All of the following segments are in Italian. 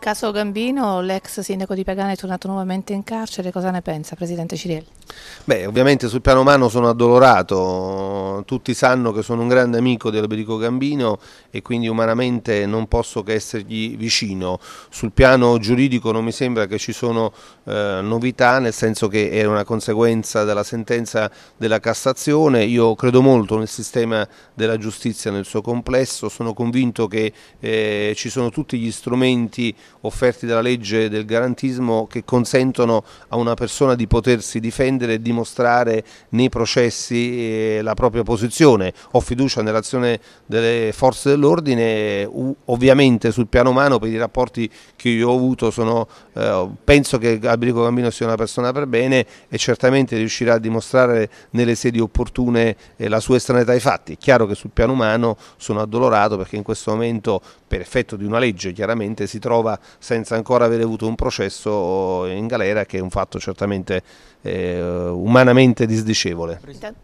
Caso Gambino, l'ex sindaco di Pagana è tornato nuovamente in carcere, cosa ne pensa Presidente Cirielli? Beh, ovviamente sul piano umano sono addolorato, tutti sanno che sono un grande amico di Alberico Gambino e quindi umanamente non posso che essergli vicino. Sul piano giuridico non mi sembra che ci sono eh, novità, nel senso che è una conseguenza della sentenza della Cassazione, io credo molto nel sistema della giustizia nel suo complesso, sono convinto che eh, ci sono tutti gli strumenti offerti dalla legge del garantismo che consentono a una persona di potersi difendere e dimostrare nei processi eh, la propria posizione. Ho fiducia nell'azione delle forze dell'ordine, ovviamente sul piano umano per i rapporti che io ho avuto sono, eh, penso che Alberico Gambino sia una persona per bene e certamente riuscirà a dimostrare nelle sedi opportune eh, la sua estraneità ai fatti. È chiaro che sul piano umano sono addolorato perché in questo momento per effetto di una legge chiaramente si trova senza ancora aver avuto un processo in galera che è un fatto certamente eh, umanamente disdicevole.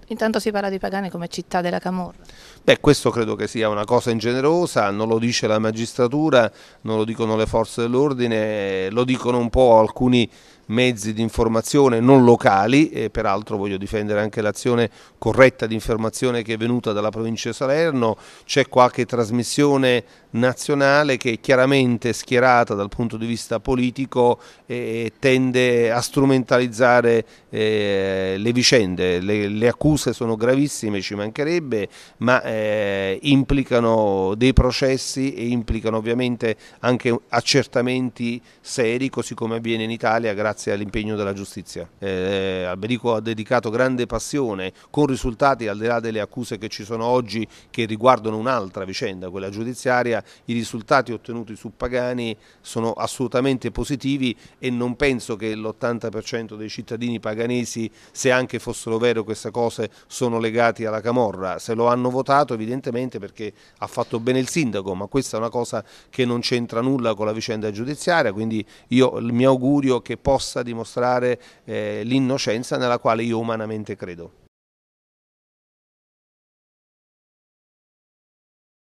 Intanto si parla di Pagani come città della Camorra. Beh, questo credo che sia una cosa ingenerosa, non lo dice la magistratura, non lo dicono le forze dell'ordine, lo dicono un po' alcuni mezzi di informazione non locali e peraltro voglio difendere anche l'azione corretta di informazione che è venuta dalla provincia di Salerno, c'è qualche trasmissione nazionale che è chiaramente schierata dal punto di vista politico e tende a strumentalizzare eh, le vicende, le, le, accuse sono gravissime, ci mancherebbe, ma eh, implicano dei processi e implicano ovviamente anche accertamenti seri così come avviene in Italia grazie grazie all'impegno della giustizia. Eh, eh, Alberico ha dedicato grande passione con risultati al di là delle accuse che ci sono oggi che riguardano un'altra vicenda, quella giudiziaria, i risultati ottenuti su Pagani sono assolutamente positivi e non penso che l'80% dei cittadini paganesi, se anche fossero vere queste cose, sono legati alla Camorra. Se lo hanno votato evidentemente perché ha fatto bene il sindaco, ma questa è una cosa che non c'entra nulla con la vicenda giudiziaria, quindi io mi augurio che possa possa dimostrare eh, l'innocenza nella quale io umanamente credo.